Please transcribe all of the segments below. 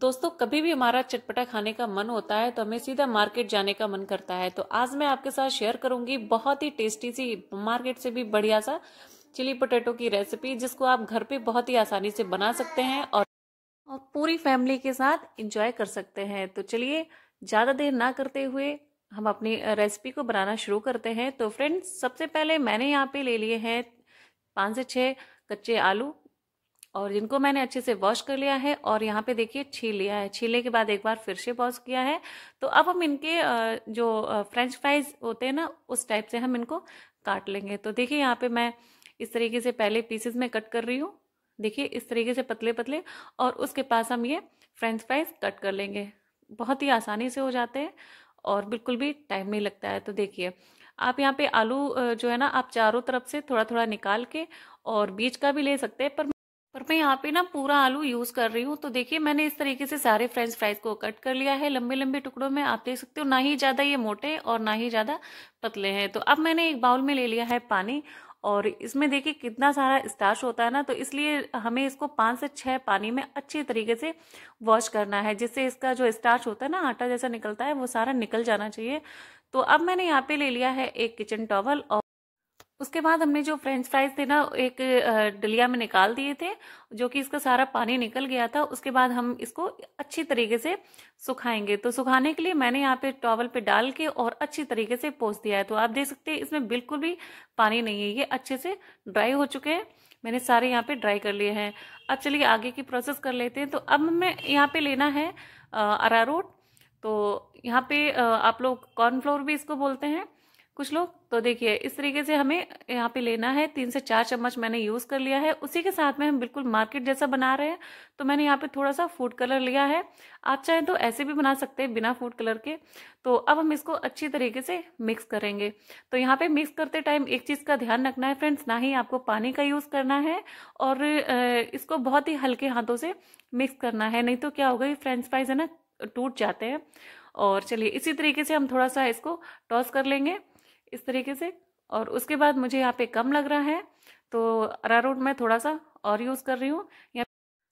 दोस्तों कभी भी हमारा चटपटा खाने का मन होता है तो हमें सीधा मार्केट जाने का मन करता है तो आज मैं आपके साथ शेयर करूंगी बहुत ही टेस्टी सी मार्केट से भी बढ़िया सा चिली पोटैटो की रेसिपी जिसको आप घर पे बहुत ही आसानी से बना सकते हैं और और पूरी फैमिली के साथ इंजॉय कर सकते हैं तो चलिए ज़्यादा देर ना करते हुए हम अपनी रेसिपी को बनाना शुरू करते हैं तो फ्रेंड्स सबसे पहले मैंने यहाँ पे ले लिए हैं पाँच से छः कच्चे आलू और जिनको मैंने अच्छे से वॉश कर लिया है और यहाँ पे देखिए छील लिया है छीलने के बाद एक बार फिर से वॉश किया है तो अब हम इनके जो फ्रेंच फ्राइज होते हैं ना उस टाइप से हम इनको काट लेंगे तो देखिए यहाँ पे मैं इस तरीके से पहले पीसेस में कट कर रही हूँ देखिए इस तरीके से पतले पतले और उसके पास हम ये फ्रेंच फ्राइज कट कर लेंगे बहुत ही आसानी से हो जाते हैं और बिल्कुल भी टाइम नहीं लगता है तो देखिए आप यहाँ पे आलू जो है ना आप चारों तरफ से थोड़ा थोड़ा निकाल के और बीज का भी ले सकते हैं पर और मैं यहाँ पे ना पूरा आलू यूज़ कर रही हूँ तो देखिए मैंने इस तरीके से सारे फ्रेंच फ्राइज को कट कर लिया है लंबे लंबे टुकड़ों में आप देख सकते हो ना ही ज़्यादा ये मोटे और ना ही ज़्यादा पतले हैं तो अब मैंने एक बाउल में ले लिया है पानी और इसमें देखिए कितना सारा स्टार्च होता है ना तो इसलिए हमें इसको पाँच से छः पानी में अच्छे तरीके से वॉश करना है जिससे इसका जो स्टार्च होता है ना आटा जैसा निकलता है वो सारा निकल जाना चाहिए तो अब मैंने यहाँ पे ले लिया है एक किचन टॉवल और उसके बाद हमने जो फ्रेंच फ्राइज थे ना एक डलिया में निकाल दिए थे जो कि इसका सारा पानी निकल गया था उसके बाद हम इसको अच्छी तरीके से सुखाएंगे तो सुखाने के लिए मैंने यहाँ पे टॉवल पे डाल के और अच्छी तरीके से पोस दिया है तो आप देख सकते हैं इसमें बिल्कुल भी पानी नहीं है ये अच्छे से ड्राई हो चुके हैं मैंने सारे यहाँ पे ड्राई कर लिए हैं अब चलिए आगे की प्रोसेस कर लेते हैं तो अब हमें यहाँ पे लेना है अरारोट तो यहाँ पे आप लोग कॉर्नफ्लोर भी इसको बोलते हैं कुछ लोग तो देखिए इस तरीके से हमें यहाँ पे लेना है तीन से चार चम्मच मैंने यूज़ कर लिया है उसी के साथ में हम बिल्कुल मार्केट जैसा बना रहे हैं तो मैंने यहाँ पे थोड़ा सा फूड कलर लिया है आप चाहें तो ऐसे भी बना सकते हैं बिना फूड कलर के तो अब हम इसको अच्छी तरीके से मिक्स करेंगे तो यहाँ पे मिक्स करते टाइम एक चीज़ का ध्यान रखना है फ्रेंड्स ना ही आपको पानी का यूज़ करना है और इसको बहुत ही हल्के हाथों से मिक्स करना है नहीं तो क्या होगा फ्रेंच फ्राइज है ना टूट जाते हैं और चलिए इसी तरीके से हम थोड़ा सा इसको टॉस कर लेंगे इस तरीके से और उसके बाद मुझे यहाँ पे कम लग रहा है तो अरारोट मैं थोड़ा सा और यूज़ कर रही हूँ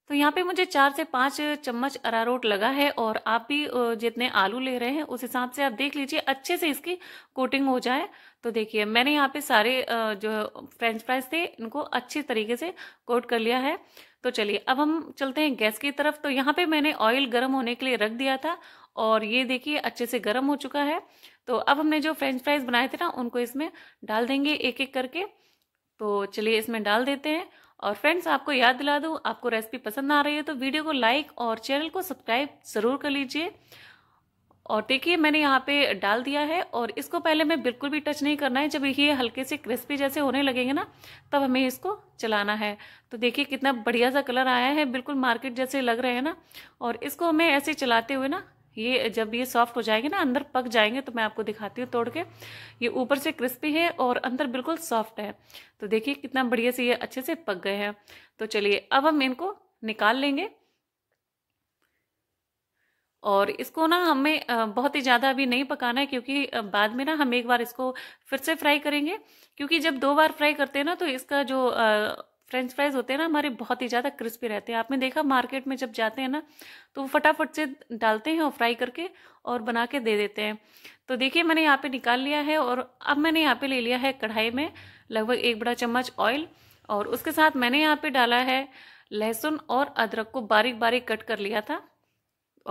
तो यहाँ पे मुझे चार से पांच चम्मच अरारोट लगा है और आप भी जितने आलू ले रहे हैं उस हिसाब से आप देख लीजिए अच्छे से इसकी कोटिंग हो जाए तो देखिए मैंने यहाँ पे सारे जो फ्रेंच फ्राइज थे इनको अच्छे तरीके से कोट कर लिया है तो चलिए अब हम चलते हैं गैस की तरफ तो यहाँ पे मैंने ऑयल गर्म होने के लिए रख दिया था और ये देखिए अच्छे से गर्म हो चुका है तो अब हमने जो फ्रेंच फ्राइज बनाए थे ना उनको इसमें डाल देंगे एक एक करके तो चलिए इसमें डाल देते हैं और फ्रेंड्स आपको याद दिला दूँ आपको रेसिपी पसंद आ रही है तो वीडियो को लाइक और चैनल को सब्सक्राइब ज़रूर कर लीजिए और देखिए मैंने यहाँ पे डाल दिया है और इसको पहले मैं बिल्कुल भी टच नहीं करना है जब ये हल्के से क्रिस्पी जैसे होने लगेंगे ना तब हमें इसको चलाना है तो देखिए कितना बढ़िया सा कलर आया है बिल्कुल मार्केट जैसे लग रहे हैं ना और इसको हमें ऐसे चलाते हुए ना ये जब ये सॉफ्ट हो जाएंगे ना अंदर पक जाएंगे तो मैं आपको दिखाती हूँ तोड़ के ये ऊपर से क्रिस्पी है और अंदर बिल्कुल सॉफ्ट है तो देखिए कितना बढ़िया से ये अच्छे से पक गए हैं तो चलिए अब हम इनको निकाल लेंगे और इसको ना हमें बहुत ही ज़्यादा अभी नहीं पकाना है क्योंकि बाद में ना हम एक बार इसको फिर से फ्राई करेंगे क्योंकि जब दो बार फ्राई करते हैं ना तो इसका जो फ्रेंच फ्राइज होते हैं ना हमारे बहुत ही ज़्यादा क्रिस्पी रहते हैं आपने देखा मार्केट में जब जाते हैं ना तो वो फटाफट से डालते हैं और फ्राई करके और बना के दे देते हैं तो देखिए मैंने यहाँ पे निकाल लिया है और अब मैंने यहाँ पे ले लिया है कढ़ाई में लगभग एक बड़ा चम्मच ऑयल और उसके साथ मैंने यहाँ पर डाला है लहसुन और अदरक को बारीक बारीक कट कर लिया था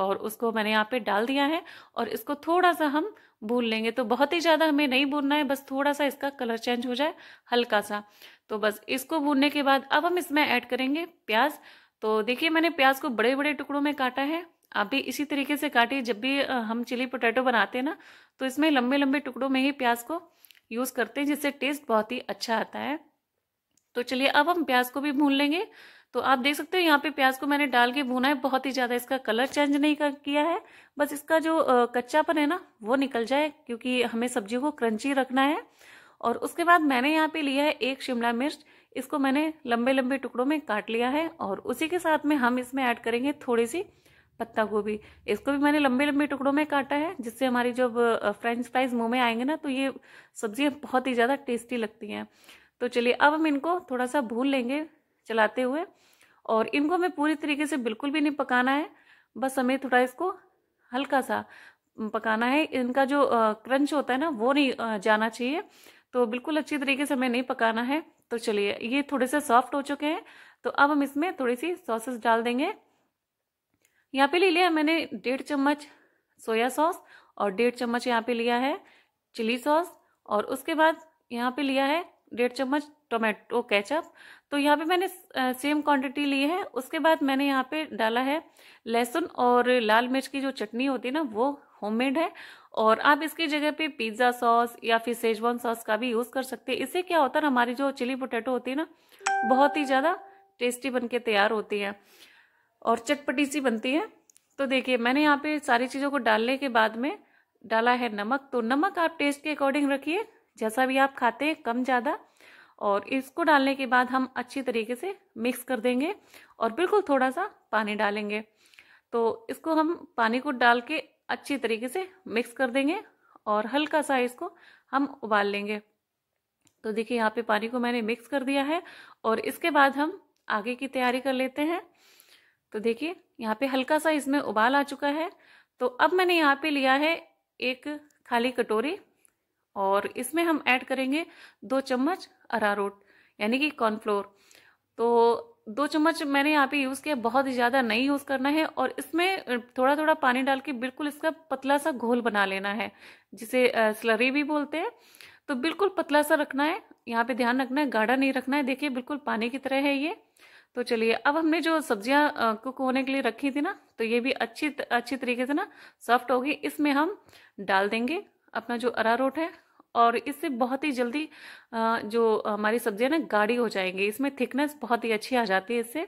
और उसको मैंने यहाँ पे डाल दिया है और इसको थोड़ा सा हम भून लेंगे तो बहुत ही ज़्यादा हमें नहीं भूनना है बस थोड़ा सा इसका कलर चेंज हो जाए हल्का सा तो बस इसको भूनने के बाद अब हम इसमें ऐड करेंगे प्याज तो देखिए मैंने प्याज को बड़े बड़े टुकड़ों में काटा है आप भी इसी तरीके से काटिए जब भी हम चिली पोटैटो बनाते हैं ना तो इसमें लंबे लंबे टुकड़ों में ही प्याज को यूज़ करते हैं जिससे टेस्ट बहुत ही अच्छा आता है तो चलिए अब हम प्याज को भी भून लेंगे तो आप देख सकते हो यहाँ पे प्याज को मैंने डाल के भूना है बहुत ही ज़्यादा इसका कलर चेंज नहीं कर किया है बस इसका जो कच्चापन है ना वो निकल जाए क्योंकि हमें सब्जियों को क्रंची रखना है और उसके बाद मैंने यहाँ पे लिया है एक शिमला मिर्च इसको मैंने लंबे लंबे टुकड़ों में काट लिया है और उसी के साथ में हम इसमें ऐड करेंगे थोड़ी सी पत्ता गोभी इसको भी मैंने लंबे लंबे टुकड़ों में काटा है जिससे हमारी जब फ्रेंच फ्राइज मुँह में आएंगे ना तो ये सब्जियाँ बहुत ही ज़्यादा टेस्टी लगती हैं तो चलिए अब हम इनको थोड़ा सा भून लेंगे चलाते हुए और इनको हमें पूरी तरीके से बिल्कुल भी नहीं पकाना है बस हमें थोड़ा इसको हल्का सा पकाना है इनका जो क्रंच होता है ना वो नहीं जाना चाहिए तो बिल्कुल अच्छी तरीके से हमें नहीं पकाना है तो चलिए ये थोड़े से सॉफ्ट हो चुके हैं तो अब हम इसमें थोड़ी सी सॉसेस डाल देंगे यहाँ पे ले लिया मैंने डेढ़ चम्मच सोया सॉस और डेढ़ चम्मच यहाँ पे लिया है चिली सॉस और उसके बाद यहाँ पे लिया है डेढ़ चम्मच टोमेटो केचप तो यहाँ पे मैंने सेम क्वांटिटी ली है उसके बाद मैंने यहाँ पे डाला है लहसुन और लाल मिर्च की जो चटनी होती है ना वो होममेड है और आप इसकी जगह पे पिज्ज़ा सॉस या फिर सेजवान सॉस का भी यूज़ कर सकते हैं इससे क्या होता है हमारी जो चिली पोटैटो होती है ना बहुत ही ज़्यादा टेस्टी बन के तैयार होती है और चटपटी सी बनती है तो देखिए मैंने यहाँ पे सारी चीज़ों को डालने के बाद में डाला है नमक तो नमक आप टेस्ट के अकॉर्डिंग रखिए जैसा भी आप खाते हैं कम ज़्यादा और इसको डालने के बाद हम अच्छी तरीके से मिक्स कर देंगे और बिल्कुल थोड़ा सा पानी डालेंगे तो इसको हम पानी को डाल के अच्छी तरीके से मिक्स कर देंगे और हल्का सा इसको हम उबाल लेंगे तो देखिए यहाँ पे पानी को मैंने मिक्स कर दिया है और इसके बाद हम आगे की तैयारी कर लेते हैं तो देखिए यहाँ पे हल्का सा इसमें उबाल आ चुका है तो अब मैंने यहाँ पे लिया है एक खाली कटोरी और इसमें हम ऐड करेंगे दो चम्मच अरारोट यानी कि कॉर्नफ्लोर तो दो चम्मच मैंने यहाँ पे यूज़ किया बहुत ही ज़्यादा नहीं यूज़ करना है और इसमें थोड़ा थोड़ा पानी डाल के बिल्कुल इसका पतला सा घोल बना लेना है जिसे स्लरी भी बोलते हैं तो बिल्कुल पतला सा रखना है यहाँ पे ध्यान रखना है गाढ़ा नहीं रखना है देखिए बिल्कुल पानी की तरह है ये तो चलिए अब हमने जो सब्जियां कुक होने के लिए रखी थी ना तो ये भी अच्छी अच्छी तरीके से ना सॉफ्ट होगी इसमें हम डाल देंगे अपना जो अरारोट है और इससे बहुत ही जल्दी जो हमारी सब्जियां ना गाढ़ी हो जाएंगी इसमें थिकनेस बहुत ही अच्छी आ जाती है इससे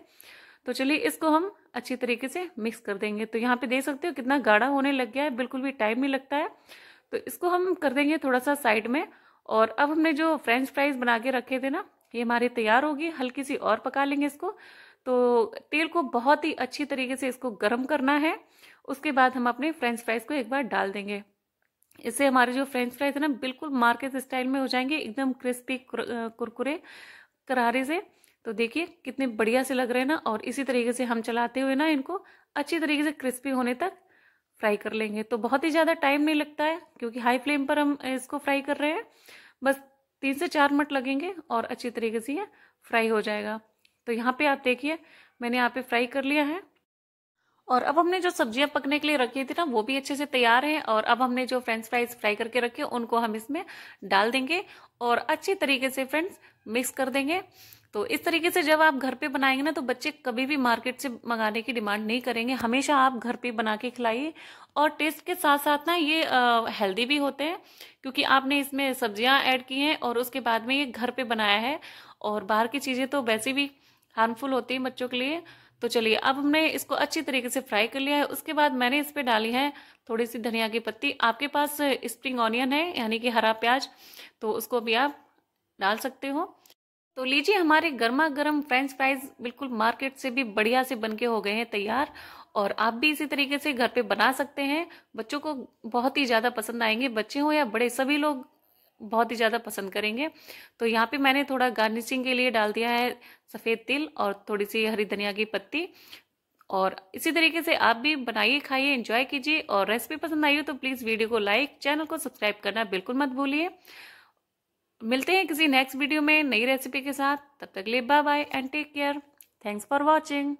तो चलिए इसको हम अच्छी तरीके से मिक्स कर देंगे तो यहाँ पे देख सकते हो कितना गाढ़ा होने लग गया है बिल्कुल भी टाइम नहीं लगता है तो इसको हम कर देंगे थोड़ा सा साइड में और अब हमने जो फ्रेंच फ्राइज बना के रखे थे ना ये हमारे तैयार होगी हल्की सी और पका लेंगे इसको तो तेल को बहुत ही अच्छी तरीके से इसको गर्म करना है उसके बाद हम अपने फ्रेंच फ्राइज को एक बार डाल देंगे इससे हमारे जो फ्रेंच फ्राइज है ना बिल्कुल मार्केट स्टाइल में हो जाएंगे एकदम क्रिस्पी कुरकुरे करारे से तो देखिए कितने बढ़िया से लग रहे हैं ना और इसी तरीके से हम चलाते हुए ना इनको अच्छी तरीके से क्रिस्पी होने तक फ्राई कर लेंगे तो बहुत ही ज़्यादा टाइम नहीं लगता है क्योंकि हाई फ्लेम पर हम इसको फ्राई कर रहे हैं बस तीन से चार मिनट लगेंगे और अच्छी तरीके से ये फ्राई हो जाएगा तो यहाँ पे आप देखिए मैंने यहाँ पे फ्राई कर लिया है और अब हमने जो सब्जियां पकने के लिए रखी थी ना वो भी अच्छे से तैयार हैं और अब हमने जो फ्रेंच फ्राइज फ्राई करके रखे उनको हम इसमें डाल देंगे और अच्छे तरीके से फ्रेंड्स मिक्स कर देंगे तो इस तरीके से जब आप घर पे बनाएंगे ना तो बच्चे कभी भी मार्केट से मंगाने की डिमांड नहीं करेंगे हमेशा आप घर पे बना के खिलाइए और टेस्ट के साथ साथ ना ये हेल्दी भी होते हैं क्योंकि आपने इसमें सब्जियां ऐड की हैं और उसके बाद में ये घर पे बनाया है और बाहर की चीज़ें तो वैसे भी हार्मफुल होती हैं बच्चों के लिए तो चलिए अब हमने इसको अच्छी तरीके से फ्राई कर लिया है उसके बाद मैंने इस पर डाली है थोड़ी सी धनिया की पत्ती आपके पास स्प्रिंग ऑनियन है यानी कि हरा प्याज तो उसको भी आप डाल सकते हो तो लीजिए हमारे गर्मा गर्म फ्रेंच फ्राइज बिल्कुल मार्केट से भी बढ़िया से बन के हो गए हैं तैयार और आप भी इसी तरीके से घर पे बना सकते हैं बच्चों को बहुत ही ज़्यादा पसंद आएंगे बच्चे हों या बड़े सभी लोग बहुत ही ज़्यादा पसंद करेंगे तो यहाँ पे मैंने थोड़ा गार्निशिंग के लिए डाल दिया है सफ़ेद तिल और थोड़ी सी हरी धनिया की पत्ती और इसी तरीके से आप भी बनाइए खाइए एंजॉय कीजिए और रेसिपी पसंद आई हो तो प्लीज़ वीडियो को लाइक चैनल को सब्सक्राइब करना बिल्कुल मत भूलिए मिलते हैं किसी नेक्स्ट वीडियो में नई रेसिपी के साथ तब तक लिए bye bye and take care thanks for watching